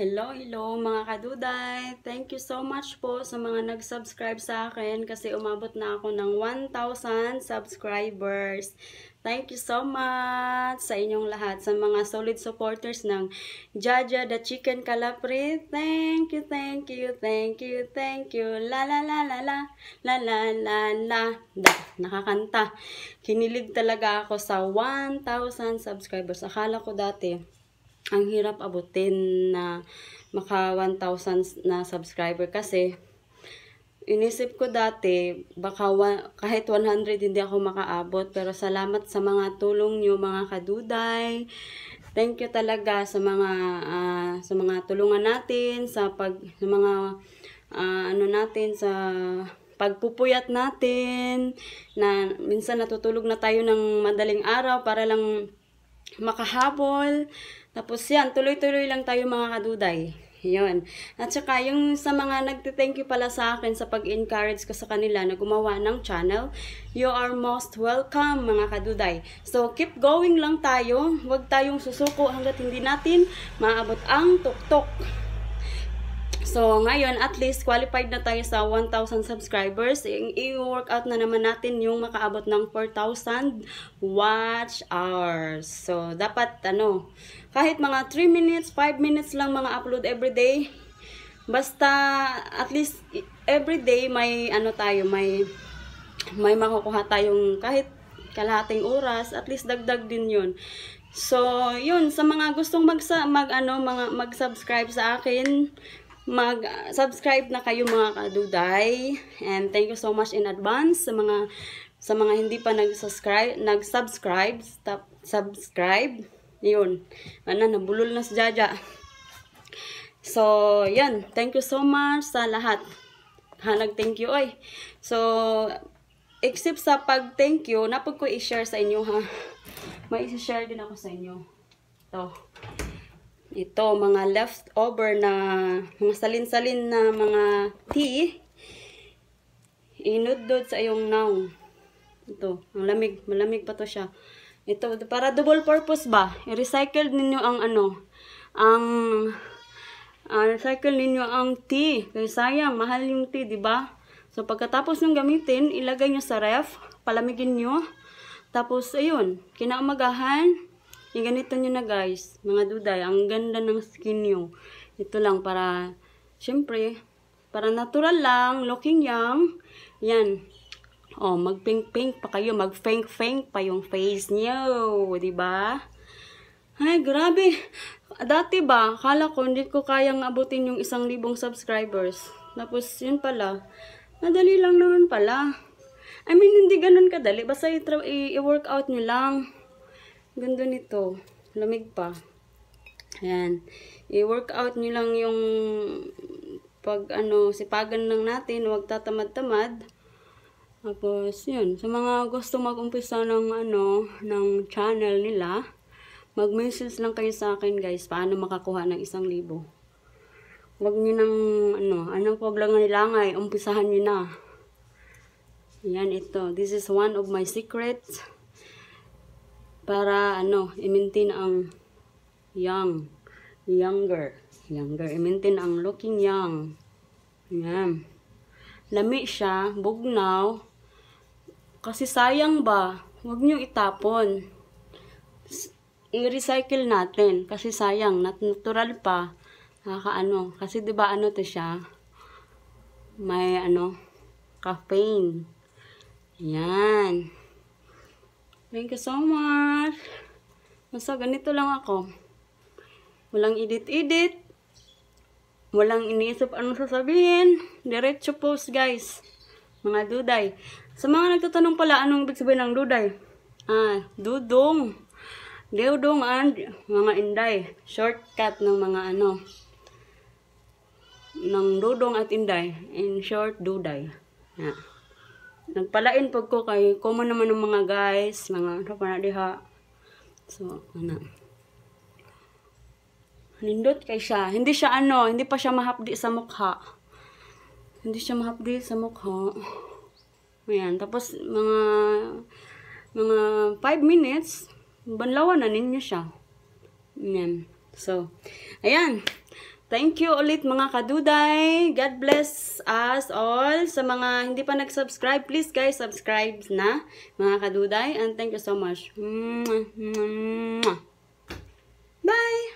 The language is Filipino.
Hello, hello mga kaduday! Thank you so much po sa mga nag-subscribe sa akin kasi umabot na ako ng 1,000 subscribers. Thank you so much sa inyong lahat, sa mga solid supporters ng Jaja the Chicken Calapri. Thank you, thank you, thank you, thank you. La la la la la, la la la la. Da, nakakanta. Kinilig talaga ako sa 1,000 subscribers. Akala ko dati ang hirap abutin na maka 1,000 na subscriber kasi inisip ko dati baka kahit 100 hindi ako makaabot pero salamat sa mga tulong nyo mga kaduday thank you talaga sa mga uh, sa mga tulungan natin sa pag sa mga uh, ano natin sa pagpupuyat natin na minsan natutulog na tayo ng madaling araw para lang makahabol tapos yan, tuloy-tuloy lang tayo mga kaduday. Yun. At saka yung sa mga nagte-thank you pala sa akin sa pag-encourage ko sa kanila na gumawa ng channel, you are most welcome mga kaduday. So keep going lang tayo, huwag tayong susuko hanggat hindi natin maabot ang tuktok. So, ngayon, at least qualified na tayo sa 1,000 subscribers. I-workout na naman natin yung makaabot ng 4,000 watch hours. So, dapat, ano, kahit mga 3 minutes, 5 minutes lang mga upload everyday. Basta, at least, everyday may, ano tayo, may, may makukuha tayong kahit kalahating oras, at least dagdag din yun. So, yun, sa mga gustong magsa, mag, ano, mag-subscribe sa akin, mag-subscribe na kayo mga kaduday. And thank you so much in advance sa mga sa mga hindi pa nag-subscribe, nag-subscribe, subscribe. Yun. Ano, nabulol na si Jaja. So, yan. Thank you so much sa lahat. Hanag thank you, oy. So, except sa pag-thank you, napag ko i-share sa inyo, ha? May i-share din ako sa inyo. To ito mga leftover na mga salin-salin na mga tea inudod sa iyong now ito, ang lamig, malamig pa to siya ito, para double purpose ba i-recycle ninyo ang ano ang uh, recycle ninyo ang tea kasi sayang, mahal yung tea, ba diba? so pagkatapos ng gamitin, ilagay nyo sa ref palamigin nyo tapos, ayun, kinaumagahan yung ganito nyo na guys, mga duday, ang ganda ng skin nyo. Ito lang para, syempre, para natural lang, looking young. Yan. Oh, mag-pink-pink pa kayo, mag-fink-fink pa yung face nyo, di ba? Ay, grabe. Dati ba, kala ko hindi ko kayang abutin yung isang libong subscribers. Tapos, yun pala. Madali lang naman pala. I mean, hindi ganun kadali. Basta i-workout nyo lang. Ganda nito. Lamig pa. Ayan. I-workout nyo lang yung pag ano, sipagan lang natin. Huwag tatamad-tamad. Tapos, yun. Sa mga gusto mag-umpisa ng ano, ng channel nila, mag-message lang kayo sa akin guys. Paano makakuha ng isang libo. Huwag nyo nang ano, anong problema nila nga, eh, umpisahan nyo na. Ayan, ito. This is one of my secrets para ano, i-maintain ang young, younger, younger, i-maintain ang looking young. Ayan. Lami siya, bugnaw. Kasi sayang ba? Huwag nyo itapon. I-recycle natin kasi sayang, natural pa. Nakakaano, kasi 'di ba ano 'to siya? May ano, caffeine. Ayan. Thank you so much. So, ganito lang ako. Walang edit-edit. Walang iniisip anong sasabihin. Diretso post, guys. Mga duday. Sa mga nagtatanong pala, anong ibig sabihin ng duday? Ah, dudong. Deodong and mga inday. Shortcut ng mga ano. Ng dudong at inday. In short, duday. Yeah nagpalain pag ko kay common naman ng mga guys mga ano pa na diha so ano nindot kay siya hindi siya ano hindi pa siya mahapdi sa mukha hindi siya mahapdi sa mukha ayan tapos mga mga 5 minutes banlawan na ninyo siya ayan so ayan Thank you ulit mga kaduday. God bless us all. Sa mga hindi pa nag-subscribe, please guys, subscribe na mga kaduday. And thank you so much. Bye!